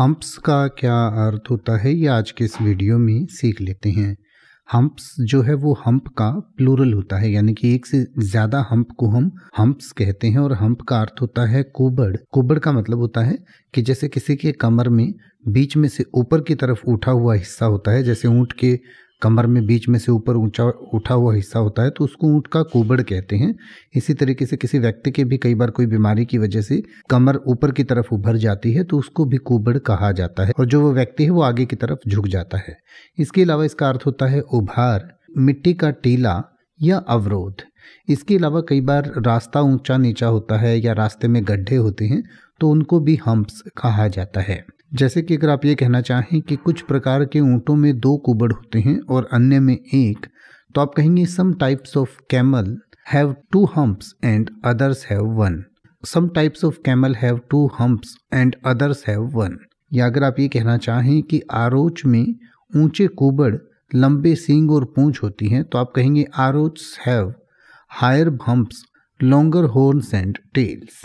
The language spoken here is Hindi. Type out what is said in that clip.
हम्प्स का क्या अर्थ होता है ये आज के इस वीडियो में सीख लेते हैं हम्प्स जो है वो हम्प का प्लूरल होता है यानी कि एक से ज्यादा हम्प को हम हम्प्स कहते हैं और हम्प का अर्थ होता है कुबड़ कुबड़ का मतलब होता है कि जैसे किसी के कमर में बीच में से ऊपर की तरफ उठा हुआ हिस्सा होता है जैसे ऊँट के कमर में बीच में से ऊपर ऊंचा उठा हुआ हिस्सा होता है तो उसको ऊँट का कुबड़ कहते हैं इसी तरीके से किसी व्यक्ति के भी कई बार कोई बीमारी की वजह से कमर ऊपर की तरफ उभर जाती है तो उसको भी कुबड़ कहा जाता है और जो वो व्यक्ति है वो आगे की तरफ झुक जाता है इसके अलावा इसका अर्थ होता है उभार मिट्टी का टीला या अवरोध इसके अलावा कई बार रास्ता ऊंचा नीचा होता है या रास्ते में गड्ढे होते हैं तो उनको भी हम्प्स कहा जाता है जैसे कि अगर आप ये कहना चाहें कि कुछ प्रकार के ऊँटों में दो कुबड़ होते हैं और अन्य में एक तो आप कहेंगे some types of camel have two humps and others have one some types of camel have two humps and others have one या अगर आप ये कहना चाहें कि आरोच में ऊंचे कुबड़ लंबे सींग और पूंछ होती हैं तो आप कहेंगे aurochs have higher humps longer horns and tales